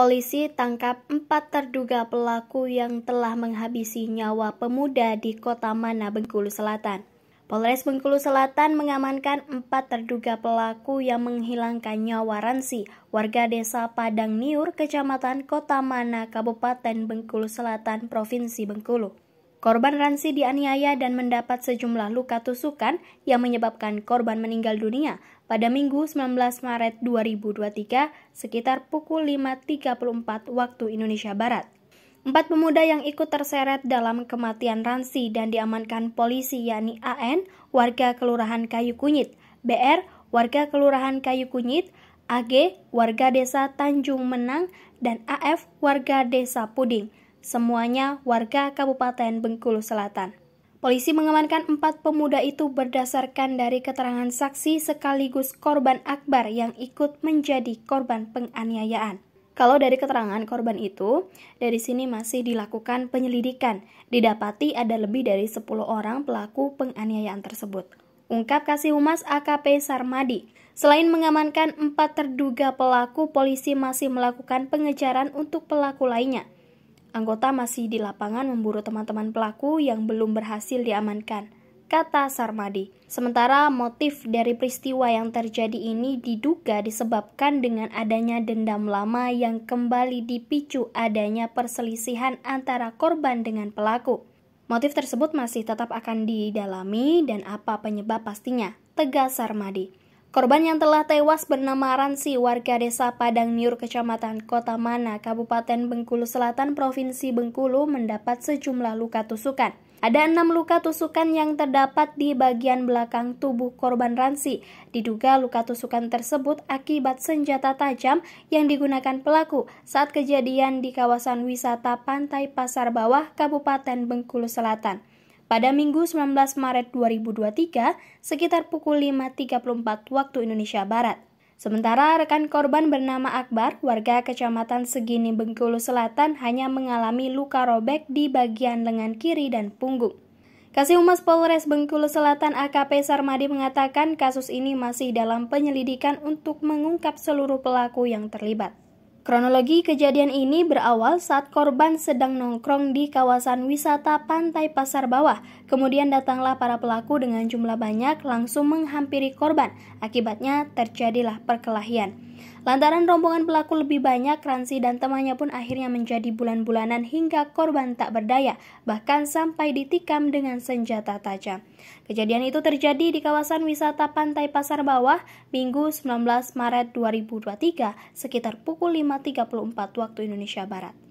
Polisi tangkap empat terduga pelaku yang telah menghabisi nyawa pemuda di kota Mana, Bengkulu Selatan. Polres Bengkulu Selatan mengamankan empat terduga pelaku yang menghilangkan nyawa Ransi, warga desa Padang Niur, kecamatan Kota Mana, Kabupaten Bengkulu Selatan, Provinsi Bengkulu. Korban Ransi dianiaya dan mendapat sejumlah luka tusukan yang menyebabkan korban meninggal dunia pada Minggu 19 Maret 2023 sekitar pukul 5.34 waktu Indonesia Barat. Empat pemuda yang ikut terseret dalam kematian Ransi dan diamankan polisi yakni AN, warga Kelurahan Kayu Kunyit, BR, warga Kelurahan Kayu Kunyit, AG, warga desa Tanjung Menang, dan AF, warga desa Puding semuanya warga Kabupaten Bengkulu Selatan. Polisi mengamankan empat pemuda itu berdasarkan dari keterangan saksi sekaligus korban Akbar yang ikut menjadi korban penganiayaan. Kalau dari keterangan korban itu, dari sini masih dilakukan penyelidikan. Didapati ada lebih dari 10 orang pelaku penganiayaan tersebut. Ungkap Kasih Humas AKP Sarmadi. Selain mengamankan empat terduga pelaku, polisi masih melakukan pengejaran untuk pelaku lainnya. Anggota masih di lapangan memburu teman-teman pelaku yang belum berhasil diamankan, kata Sarmadi. Sementara motif dari peristiwa yang terjadi ini diduga disebabkan dengan adanya dendam lama yang kembali dipicu adanya perselisihan antara korban dengan pelaku. Motif tersebut masih tetap akan didalami dan apa penyebab pastinya, tegas Sarmadi. Korban yang telah tewas bernama Ransi, warga desa Padang Niur, kecamatan Kota Mana, Kabupaten Bengkulu Selatan, Provinsi Bengkulu, mendapat sejumlah luka tusukan. Ada enam luka tusukan yang terdapat di bagian belakang tubuh korban Ransi. Diduga luka tusukan tersebut akibat senjata tajam yang digunakan pelaku saat kejadian di kawasan wisata Pantai Pasar Bawah, Kabupaten Bengkulu Selatan. Pada Minggu 19 Maret 2023 sekitar pukul 5.34 waktu Indonesia Barat. Sementara rekan korban bernama Akbar, warga kecamatan Segini Bengkulu Selatan hanya mengalami luka robek di bagian lengan kiri dan punggung. Kasih Humas Polres Bengkulu Selatan AKP Sarmadi mengatakan kasus ini masih dalam penyelidikan untuk mengungkap seluruh pelaku yang terlibat. Kronologi kejadian ini berawal saat korban sedang nongkrong di kawasan wisata Pantai Pasar Bawah. Kemudian datanglah para pelaku dengan jumlah banyak langsung menghampiri korban. Akibatnya terjadilah perkelahian. Lantaran rombongan pelaku lebih banyak, Ransi dan temannya pun akhirnya menjadi bulan-bulanan hingga korban tak berdaya, bahkan sampai ditikam dengan senjata tajam. Kejadian itu terjadi di kawasan wisata Pantai Pasar Bawah, Minggu 19 Maret 2023, sekitar pukul 5.34 waktu Indonesia Barat.